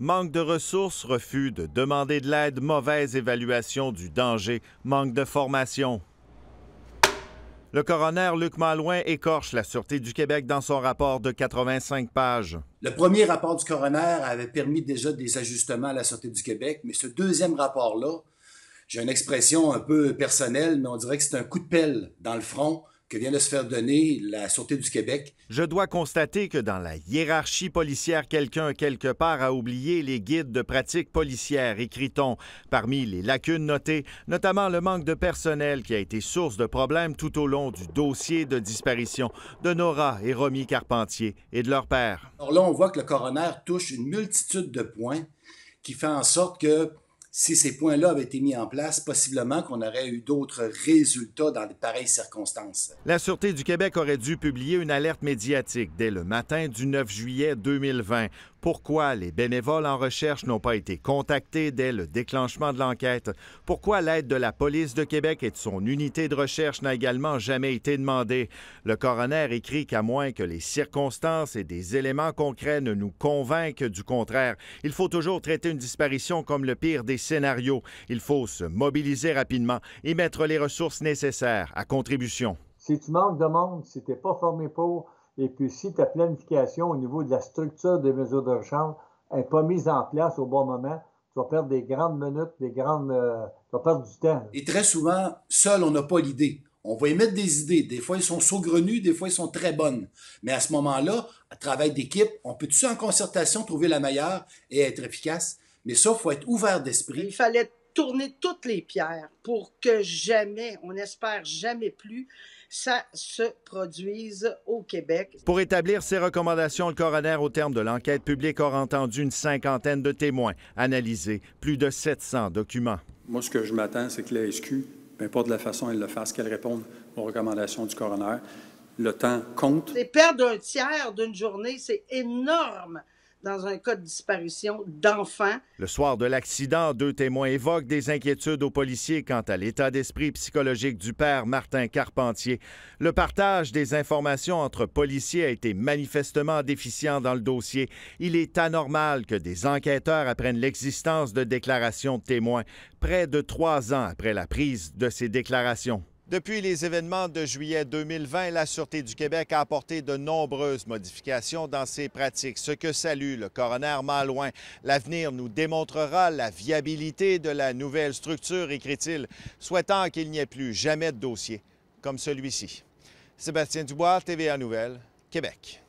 Manque de ressources, refus de demander de l'aide, mauvaise évaluation du danger, manque de formation. Le coroner Luc Malouin écorche la Sûreté du Québec dans son rapport de 85 pages. Le premier rapport du coroner avait permis déjà des ajustements à la Sûreté du Québec, mais ce deuxième rapport-là, j'ai une expression un peu personnelle, mais on dirait que c'est un coup de pelle dans le front que vient de se faire donner la Sûreté du Québec. Je dois constater que dans la hiérarchie policière, quelqu'un quelque part a oublié les guides de pratique policière, écrit-on. Parmi les lacunes notées, notamment le manque de personnel qui a été source de problèmes tout au long du dossier de disparition de Nora et Romy Carpentier et de leur père. Alors là, on voit que le coroner touche une multitude de points qui fait en sorte que si ces points-là avaient été mis en place, possiblement qu'on aurait eu d'autres résultats dans de pareilles circonstances. La Sûreté du Québec aurait dû publier une alerte médiatique dès le matin du 9 juillet 2020 pourquoi les bénévoles en recherche n'ont pas été contactés dès le déclenchement de l'enquête? Pourquoi l'aide de la police de Québec et de son unité de recherche n'a également jamais été demandée? Le coroner écrit qu'à moins que les circonstances et des éléments concrets ne nous convainquent du contraire, il faut toujours traiter une disparition comme le pire des scénarios. Il faut se mobiliser rapidement et mettre les ressources nécessaires à contribution. Si tu manques de monde, si pas formé pour, et puis, si ta planification au niveau de la structure des mesures de rechange n'est pas mise en place au bon moment, tu vas perdre des grandes minutes, des grandes. Euh, tu vas perdre du temps. Et très souvent, seul, on n'a pas l'idée. On va émettre des idées. Des fois, elles sont saugrenues, des fois, elles sont très bonnes. Mais à ce moment-là, à travail d'équipe, on peut tout en concertation trouver la meilleure et être efficace. Mais ça, il faut être ouvert d'esprit. Il fallait tourner toutes les pierres pour que jamais, on espère jamais plus, ça se produise au Québec. Pour établir ses recommandations, le coroner, au terme de l'enquête publique, aura entendu une cinquantaine de témoins, analysé plus de 700 documents. Moi, ce que je m'attends, c'est que la SQ, ben, peu importe la façon qu'elle le fasse, qu'elle réponde aux recommandations du coroner. Le temps compte. Les pertes d'un tiers d'une journée, c'est énorme dans un cas de disparition d'enfants. Le soir de l'accident, deux témoins évoquent des inquiétudes aux policiers quant à l'état d'esprit psychologique du père Martin Carpentier. Le partage des informations entre policiers a été manifestement déficient dans le dossier. Il est anormal que des enquêteurs apprennent l'existence de déclarations de témoins près de trois ans après la prise de ces déclarations. Depuis les événements de juillet 2020, la Sûreté du Québec a apporté de nombreuses modifications dans ses pratiques, ce que salue le coroner Malouin. L'avenir nous démontrera la viabilité de la nouvelle structure, écrit-il, souhaitant qu'il n'y ait plus jamais de dossier comme celui-ci. Sébastien Dubois, TVA Nouvelle, Québec.